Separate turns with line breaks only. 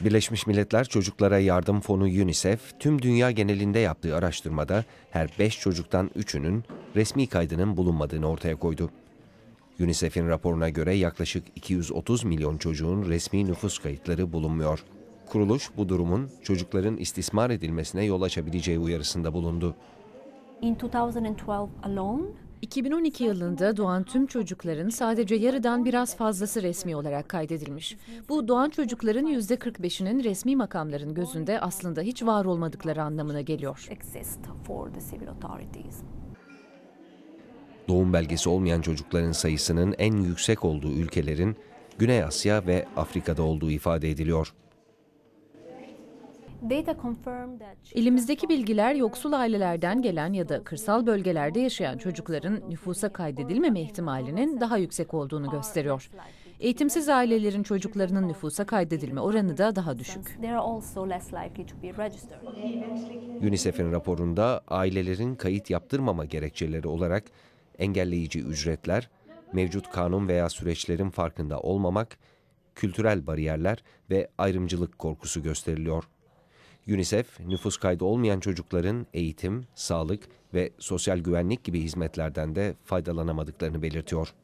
Birleşmiş Milletler Çocuklara Yardım Fonu UNICEF, tüm dünya genelinde yaptığı araştırmada her 5 çocuktan 3'ünün resmi kaydının bulunmadığını ortaya koydu. UNICEF'in raporuna göre yaklaşık 230 milyon çocuğun resmi nüfus kayıtları bulunmuyor. Kuruluş bu durumun çocukların istismar edilmesine yol açabileceği uyarısında bulundu.
In 2012 alone, 2012 yılında doğan tüm çocukların sadece yarıdan biraz fazlası resmi olarak kaydedilmiş. Bu doğan çocukların %45'inin resmi makamların gözünde aslında hiç var olmadıkları anlamına geliyor.
Doğum belgesi olmayan çocukların sayısının en yüksek olduğu ülkelerin Güney Asya ve Afrika'da olduğu ifade ediliyor.
Elimizdeki bilgiler yoksul ailelerden gelen ya da kırsal bölgelerde yaşayan çocukların nüfusa kaydedilmeme ihtimalinin daha yüksek olduğunu gösteriyor. Eğitimsiz ailelerin çocuklarının nüfusa kaydedilme oranı da daha düşük.
UNICEF'in raporunda ailelerin kayıt yaptırmama gerekçeleri olarak engelleyici ücretler, mevcut kanun veya süreçlerin farkında olmamak, kültürel bariyerler ve ayrımcılık korkusu gösteriliyor. UNICEF, nüfus kaydı olmayan çocukların eğitim, sağlık ve sosyal güvenlik gibi hizmetlerden de faydalanamadıklarını belirtiyor.